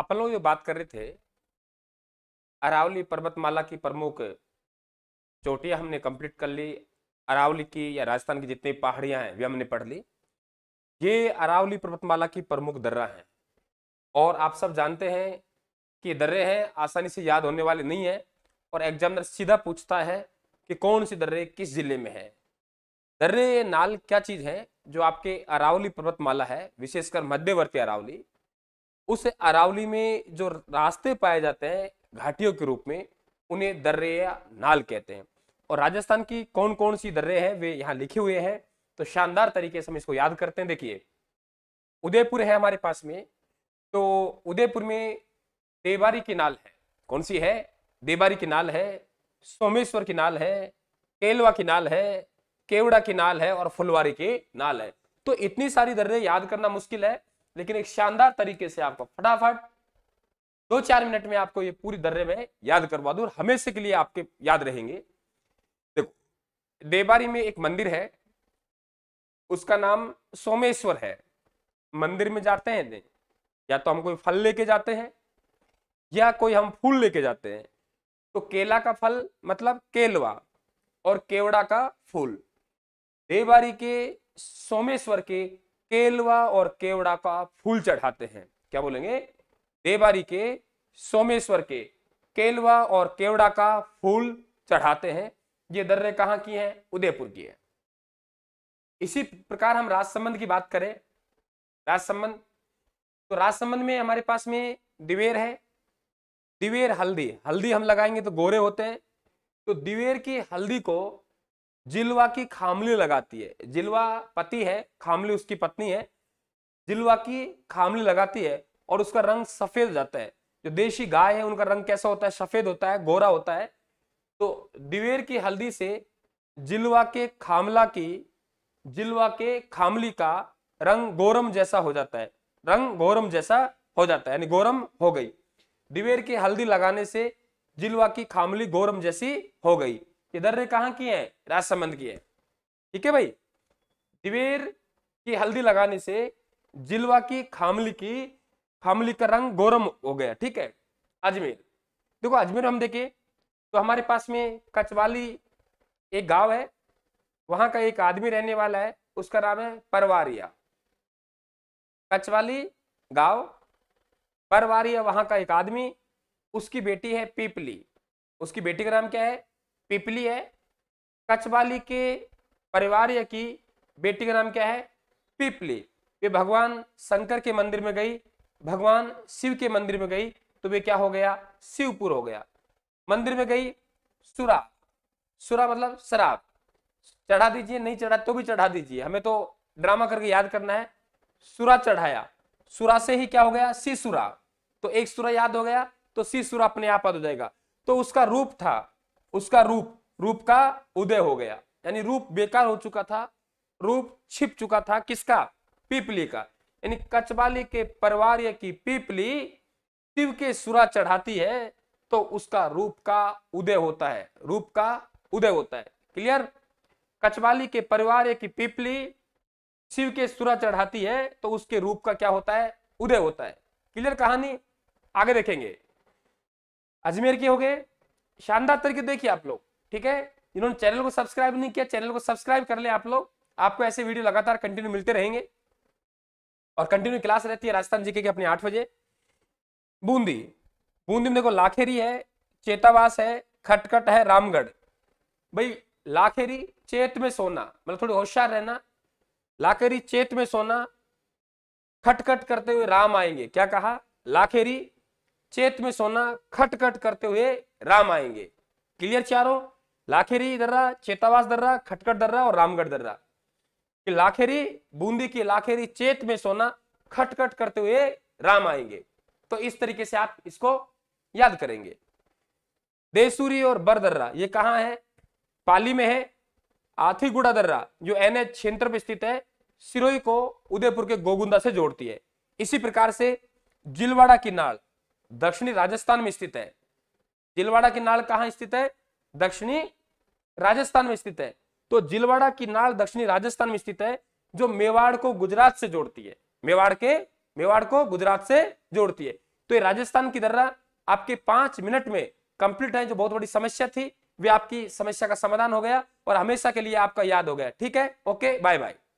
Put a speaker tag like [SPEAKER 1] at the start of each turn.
[SPEAKER 1] अपन लोग जो बात कर रहे थे अरावली पर्वतमाला की प्रमुख चोटियाँ हमने कंप्लीट कर ली अरावली की या राजस्थान की जितनी पहाड़ियां हैं वे हमने पढ़ ली ये अरावली पर्वतमाला की प्रमुख दर्रा हैं और आप सब जानते हैं कि दर्रे हैं आसानी से याद होने वाले नहीं हैं और एग्जामिनर सीधा पूछता है कि कौन से दर्रे किस जिले में है दर्रे नाल क्या चीज़ है जो आपके अरावली पर्वतमाला है विशेषकर मध्यवर्ती अरावली उस अरावली में जो रास्ते पाए जाते हैं घाटियों के रूप में उन्हें दर्रे या नाल कहते हैं और राजस्थान की कौन कौन सी दर्रे हैं वे यहाँ लिखे हुए हैं तो शानदार तरीके से हम इसको याद करते हैं देखिए उदयपुर है हमारे पास में तो उदयपुर में देवारी की नाल है कौन सी है देवारी की नाल है सोमेश्वर की नाल है केलवा की नाल है केवड़ा की नाल है और फुलवारी की नाल है तो इतनी सारी दर्रे याद करना मुश्किल है लेकिन एक शानदार तरीके से आपको फटाफट दो चार मिनट में आपको ये पूरी दर्रे में याद करवा दूर और हमेशा के लिए आपके याद रहेंगे देखो देवारी में एक मंदिर है उसका नाम सोमेश्वर है मंदिर में जाते हैं नहीं या तो हम कोई फल लेके जाते हैं या कोई हम फूल लेके जाते हैं तो केला का फल मतलब केलवा और केवड़ा का फूल देवारी के सोमेश्वर के केलवा और केवड़ा का फूल चढ़ाते हैं क्या बोलेंगे देवारी के सोमेश्वर के केलवा और केवड़ा का फूल चढ़ाते हैं ये दर्रे कहा की हैं उदयपुर की है इसी प्रकार हम राजसंबंध की बात करें राजसंबंध तो राजसंबंध में हमारे पास में दिवेर है दिवेर हल्दी हल्दी हम लगाएंगे तो गोरे होते हैं तो दिवेर की हल्दी को जिलवा की खामली लगाती है जिलवा पति है खामली उसकी पत्नी है जिलवा की खामली लगाती है और उसका रंग सफेद जाता है जो देशी गाय है उनका रंग कैसा होता है सफेद होता है गोरा होता है तो दिवेर की हल्दी से जिलवा के खामला की जिलवा के खामली का रंग गोरम जैसा हो जाता है रंग गोरम जैसा हो जाता है यानी गोरम हो गई दिवेर की हल्दी लगाने से जिलवा की खामली गोरम जैसी हो गई इधर कहा की है राज की है ठीक है भाई दिवेर की हल्दी लगाने से जिलवा की खामली की खामली का रंग गोरम हो गया ठीक है अजमेर देखो अजमेर हम देखे तो हमारे पास में कचवाली एक गांव है वहां का एक आदमी रहने वाला है उसका नाम है परवारिया कचवाली गांव परवारिया वहां का एक आदमी उसकी बेटी है पीपली उसकी बेटी का नाम क्या है पिपली है कच्छ वाली के परिवार या की बेटी का नाम क्या है पिपली वे भगवान शंकर के मंदिर में गई भगवान शिव के मंदिर में गई तो वे क्या हो गया शिवपुर हो गया मंदिर में गई सुरा सुरा मतलब शराब चढ़ा दीजिए नहीं चढ़ा तो भी चढ़ा दीजिए हमें तो ड्रामा करके याद करना है सुरा चढ़ाया सुरा से ही क्या हो गया सी सुरा तो एक सुरा याद हो गया तो सी सुरा अपने आप हो जाएगा तो उसका रूप था उसका रूप रूप का उदय हो गया यानी रूप बेकार हो चुका था रूप छिप चुका था किसका पीपली का यानी कचबाली के परिवार की पीपली शिव के सुरा चढ़ाती है तो उसका रूप का उदय होता है रूप का उदय होता है क्लियर कचवाली के परिवार की पीपली शिव के सुरा चढ़ाती है तो उसके रूप का क्या होता है उदय होता है क्लियर कहानी आगे देखेंगे अजमेर के हो गए शानदार तरीके देखिए आप लोग ठीक है इन्होंने चैनल को सब्सक्राइब नहीं किया चैनल को सब्सक्राइब कर ले आप लोग आपको ऐसे वीडियो लगातार कंटिन्यू मिलते रहेंगे और कंटिन्यू क्लास रहती है राजस्थान जीके की अपने आठ बजे बूंदी बूंदी में देखो लाखेरी है चेतावास है खटखट है रामगढ़ भाई लाखेरी चेत में सोना मतलब थोड़ी होशियार रहना लाखेरी चेत में सोना खटखट करते हुए राम आएंगे क्या कहा लाखेरी चेत में सोना खटखट करते हुए राम आएंगे क्लियर चारों लाखेरी दर्रा चेतावास दर्रा खटखट दर्रा और रामगढ़ दर्रा लाखेरी बूंदी की लाखेरी चेत में सोना खटखट करते हुए राम आएंगे तो इस तरीके से आप इसको याद करेंगे देसूरी और बरदर्रा ये कहाँ है पाली में है आथीगुड़ा दर्रा जो एन एच क्षेत्र पर स्थित है सिरोई को उदयपुर के गोगुंदा से जोड़ती है इसी प्रकार से जिलवाड़ा की नाल दक्षिणी राजस्थान में स्थित है जिलवाड़ा की नाल कहाँ स्थित है दक्षिणी राजस्थान में स्थित है तो जिलवाड़ा की नाल दक्षिणी राजस्थान में स्थित है जो मेवाड़ को गुजरात से जोड़ती है मेवाड़ के मेवाड़ को गुजरात से जोड़ती है तो ये राजस्थान की दर्रा आपके पांच मिनट में कंप्लीट है जो बहुत बड़ी समस्या थी वे आपकी समस्या का समाधान हो गया और हमेशा के लिए आपका याद हो गया ठीक है ओके बाय बाय